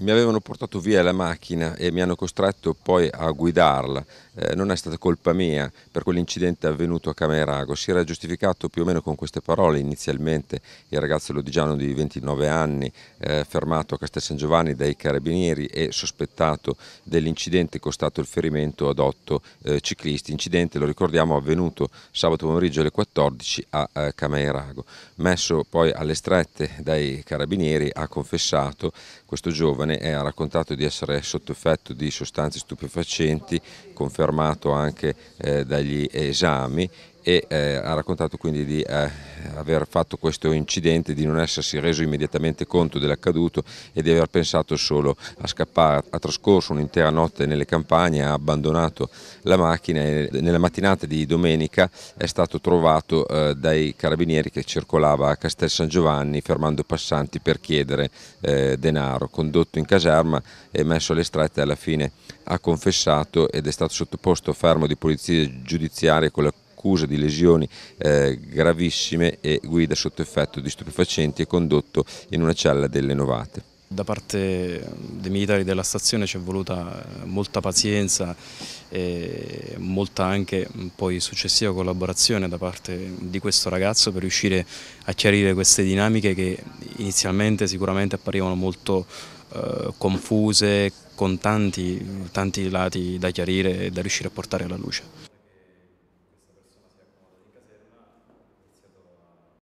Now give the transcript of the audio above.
mi avevano portato via la macchina e mi hanno costretto poi a guidarla. Eh, non è stata colpa mia per quell'incidente avvenuto a Camerago. Si era giustificato più o meno con queste parole inizialmente il ragazzo lodigiano di 29 anni, eh, fermato a Castel San Giovanni dai carabinieri e sospettato dell'incidente costato il ferimento ad otto eh, ciclisti. Incidente, lo ricordiamo, avvenuto sabato pomeriggio alle 14 a eh, Camerago. Messo poi alle strette dai carabinieri ha confessato questo giovane giovane e eh, ha raccontato di essere sotto effetto di sostanze stupefacenti, confermato anche eh, dagli esami e eh, ha raccontato quindi di eh, aver fatto questo incidente, di non essersi reso immediatamente conto dell'accaduto e di aver pensato solo a scappare. Ha trascorso un'intera notte nelle campagne, ha abbandonato la macchina e nella mattinata di domenica è stato trovato eh, dai carabinieri che circolava a Castel San Giovanni fermando passanti per chiedere eh, denaro. Condotto in caserma e messo alle strette alla fine ha confessato ed è stato sottoposto a fermo di polizia giudiziaria con la accusa di lesioni eh, gravissime e guida sotto effetto di stupefacenti e condotto in una cella delle Novate. Da parte dei militari della stazione ci è voluta eh, molta pazienza e molta anche poi successiva collaborazione da parte di questo ragazzo per riuscire a chiarire queste dinamiche che inizialmente sicuramente apparivano molto eh, confuse, con tanti, tanti lati da chiarire e da riuscire a portare alla luce.